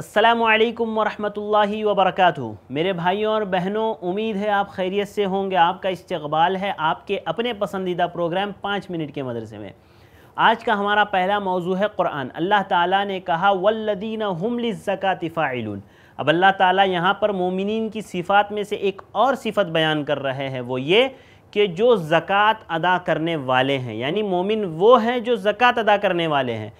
السلام علیکم ورحمۃ اللہ وبرکاتہ میرے بھائیوں اور بہنوں امید ہے آپ خیریت سے ہوں گے آپ کا استقبال ہے آپ کے اپنے پسندیدہ پروگرام پانچ منٹ کے مدرسے میں آج کا ہمارا پہلا موضوع ہے قرآن اللہ تعالیٰ نے کہا ولدین فاعلون اب اللہ تعالیٰ یہاں پر مومنین کی صفات میں سے ایک اور صفت بیان کر رہے ہیں وہ یہ کہ جو زکوٰۃ ادا کرنے والے ہیں یعنی مومن وہ ہیں جو زکوٰۃ ادا کرنے والے ہیں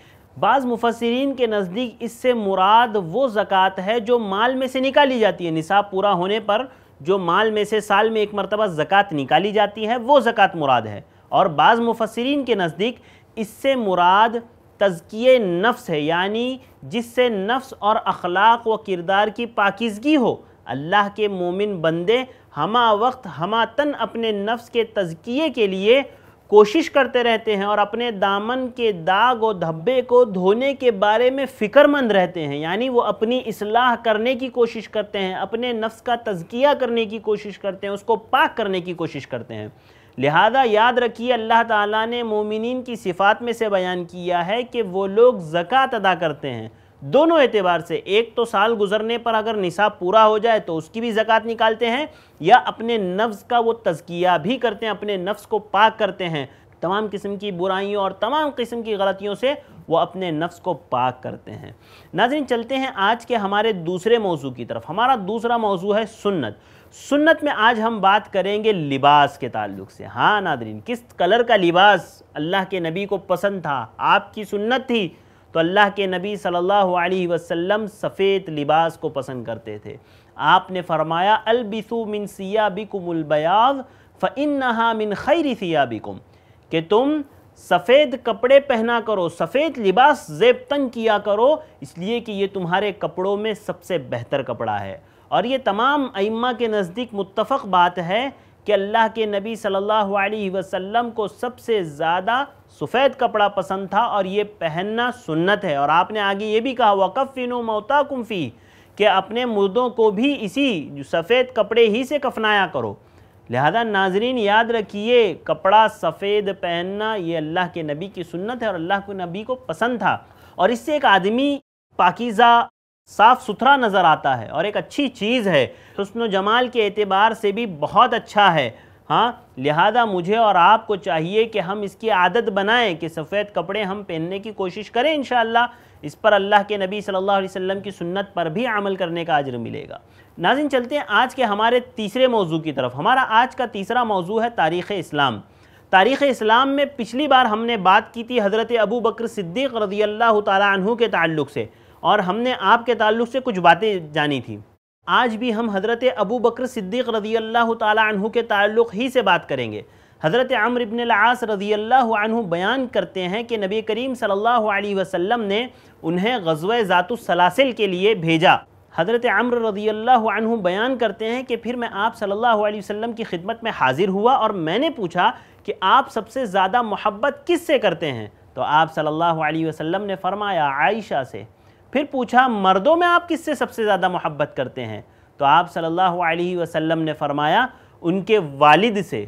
بعض مفسرین کے نزدیک اس سے مراد وہ زکوٰۃ ہے جو مال میں سے نکالی جاتی ہے نصاب پورا ہونے پر جو مال میں سے سال میں ایک مرتبہ زکوٰۃ نکالی جاتی ہے وہ زکوٰۃ مراد ہے اور بعض مفسرین کے نزدیک اس سے مراد تزکیے نفس ہے یعنی جس سے نفس اور اخلاق و کردار کی پاکیزگی ہو اللہ کے مومن بندے ہما وقت ہما تن اپنے نفس کے تزکیے کے لیے کوشش کرتے رہتے ہیں اور اپنے دامن کے داغ و دھبے کو دھونے کے بارے میں فکر مند رہتے ہیں یعنی وہ اپنی اصلاح کرنے کی کوشش کرتے ہیں اپنے نفس کا تزکیہ کرنے کی کوشش کرتے ہیں اس کو پاک کرنے کی کوشش کرتے ہیں لہذا یاد رکھیے اللہ تعالیٰ نے مومنین کی صفات میں سے بیان کیا ہے کہ وہ لوگ زکوٰۃ ادا کرتے ہیں دونوں اعتبار سے ایک تو سال گزرنے پر اگر نصاب پورا ہو جائے تو اس کی بھی زکاة نکالتے ہیں یا اپنے نفس کا وہ تزکیہ بھی کرتے ہیں اپنے نفس کو پاک کرتے ہیں تمام قسم کی برائیوں اور تمام قسم کی غلطیوں سے وہ اپنے نفس کو پاک کرتے ہیں ناظرین چلتے ہیں آج کے ہمارے دوسرے موضوع کی طرف ہمارا دوسرا موضوع ہے سنت سنت میں آج ہم بات کریں گے لباس کے تعلق سے ہاں ناظرین کس کلر کا لباس اللہ کے نبی کو پسند تھا آپ کی سنت تھی تو اللہ کے نبی صلی اللہ علیہ وسلم سفید لباس کو پسند کرتے تھے آپ نے فرمایا البسو من سیابکم البیاض ملبیاز من خیر سیابکم کہ تم سفید کپڑے پہنا کرو سفید لباس زیب تنگ کیا کرو اس لیے کہ یہ تمہارے کپڑوں میں سب سے بہتر کپڑا ہے اور یہ تمام ائمہ کے نزدیک متفق بات ہے کہ اللہ کے نبی صلی اللہ علیہ وسلم کو سب سے زیادہ سفید کپڑا پسند تھا اور یہ پہننا سنت ہے اور آپ نے آگے یہ بھی کہا وَقَفِّنُوا مَوْتَاكُمْ فِي کہ اپنے مردوں کو بھی اسی سفید کپڑے ہی سے کفنایا کرو لہذا ناظرین یاد رکھیے کپڑا سفید پہننا یہ اللہ کے نبی کی سنت ہے اور اللہ کے نبی کو پسند تھا اور اس سے ایک آدمی پاکیزہ صاف ستھرا نظر آتا ہے اور ایک اچھی چیز ہے حسن و جمال کے اعتبار سے بھی بہت اچھا ہے ہاں لہذا مجھے اور آپ کو چاہیے کہ ہم اس کی عادت بنائیں کہ سفید کپڑے ہم پہننے کی کوشش کریں انشاءاللہ اس پر اللہ کے نبی صلی اللہ علیہ وسلم کی سنت پر بھی عمل کرنے کا عجر ملے گا ناظرین چلتے ہیں آج کے ہمارے تیسرے موضوع کی طرف ہمارا آج کا تیسرا موضوع ہے تاریخ اسلام تاریخ اسلام میں پچھلی بار ہم نے بات کی تھی حضرت ابو بکر صدیق رضی اللہ تعالیٰ عنہ کے تعلق سے اور ہم نے آپ کے تعلق سے کچھ باتیں جانی تھیں آج بھی ہم حضرت ابو بکر صدیق رضی اللہ تعالی عنہ کے تعلق ہی سے بات کریں گے حضرت بن ابن رضی اللہ عنہ بیان کرتے ہیں کہ نبی کریم صلی اللہ علیہ وسلم نے انہیں غزوہ ذات السلاسل کے لیے بھیجا حضرت عمر رضی اللہ عنہ بیان کرتے ہیں کہ پھر میں آپ صلی اللہ علیہ وسلم کی خدمت میں حاضر ہوا اور میں نے پوچھا کہ آپ سب سے زیادہ محبت کس سے کرتے ہیں تو آپ صلی اللہ علیہ وسلم نے فرمایا عائشہ سے پھر پوچھا مردوں میں آپ کس سے سب سے زیادہ محبت کرتے ہیں تو آپ صلی اللہ علیہ وسلم نے فرمایا ان کے والد سے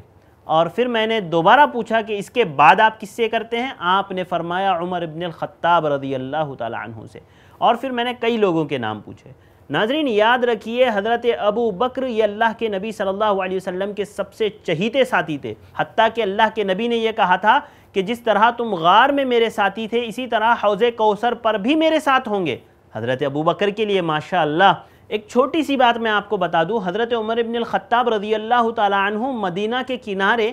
اور پھر میں نے دوبارہ پوچھا کہ اس کے بعد آپ کس سے کرتے ہیں آپ نے فرمایا عمر ابن الخطاب رضی اللہ تعالی عنہ سے اور پھر میں نے کئی لوگوں کے نام پوچھے ناظرین یاد رکھیے حضرت ابو بکر یہ اللہ کے نبی صلی اللہ علیہ وسلم کے سب سے چہیتے ساتھی تھے حتیٰ کہ اللہ کے نبی نے یہ کہا تھا کہ جس طرح تم غار میں میرے ساتھی تھے اسی طرح حوض کوثر پر بھی میرے ساتھ ہوں گے حضرت ابو بکر کے لیے ماشاء اللہ ایک چھوٹی سی بات میں آپ کو بتا دوں حضرت عمر ابن الخطاب رضی اللہ تعالیٰ عنہ مدینہ کے کنارے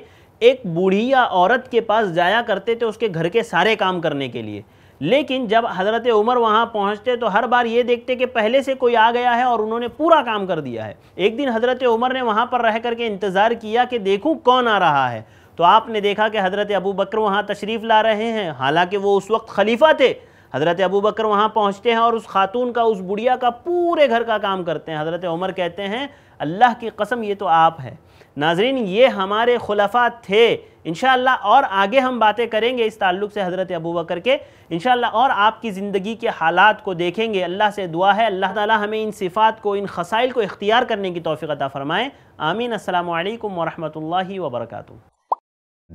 ایک بوڑھی یا عورت کے پاس جایا کرتے تھے اس کے گھر کے سارے کام کرنے کے لیے لیکن جب حضرت عمر وہاں پہنچتے تو ہر بار یہ دیکھتے کہ پہلے سے کوئی آ گیا ہے اور انہوں نے پورا کام کر دیا ہے ایک دن حضرت عمر نے وہاں پر رہ کر کے انتظار کیا کہ دیکھوں کون آ رہا ہے تو آپ نے دیکھا کہ حضرت ابو بکر وہاں تشریف لا رہے ہیں حالانکہ وہ اس وقت خلیفہ تھے حضرت ابو بکر وہاں پہنچتے ہیں اور اس خاتون کا اس بڑیا کا پورے گھر کا کام کرتے ہیں حضرت عمر کہتے ہیں اللہ کی قسم یہ تو آپ ہے ناظرین یہ ہمارے خلفہ تھے انشاءاللہ اور آگے ہم باتیں کریں گے اس تعلق سے حضرت ابو بکر کے انشاءاللہ اور آپ کی زندگی کے حالات کو دیکھیں گے اللہ سے دعا ہے اللہ تعالی ہمیں ان صفات کو ان خسائل کو اختیار کرنے کی توفیق عطا فرمائیں آمین السلام علیکم ورحمۃ اللہ وبرکاتہ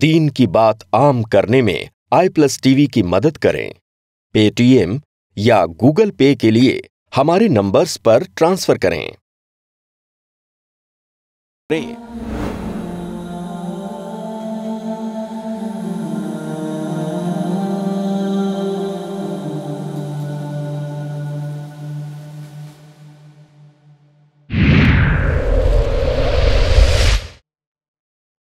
دین کی بات عام کرنے میں آئی پلس ٹی وی کی مدد کریں پے ٹی ایم یا گوگل پے کے لیے ہمارے نمبرز پر ٹرانسفر کریں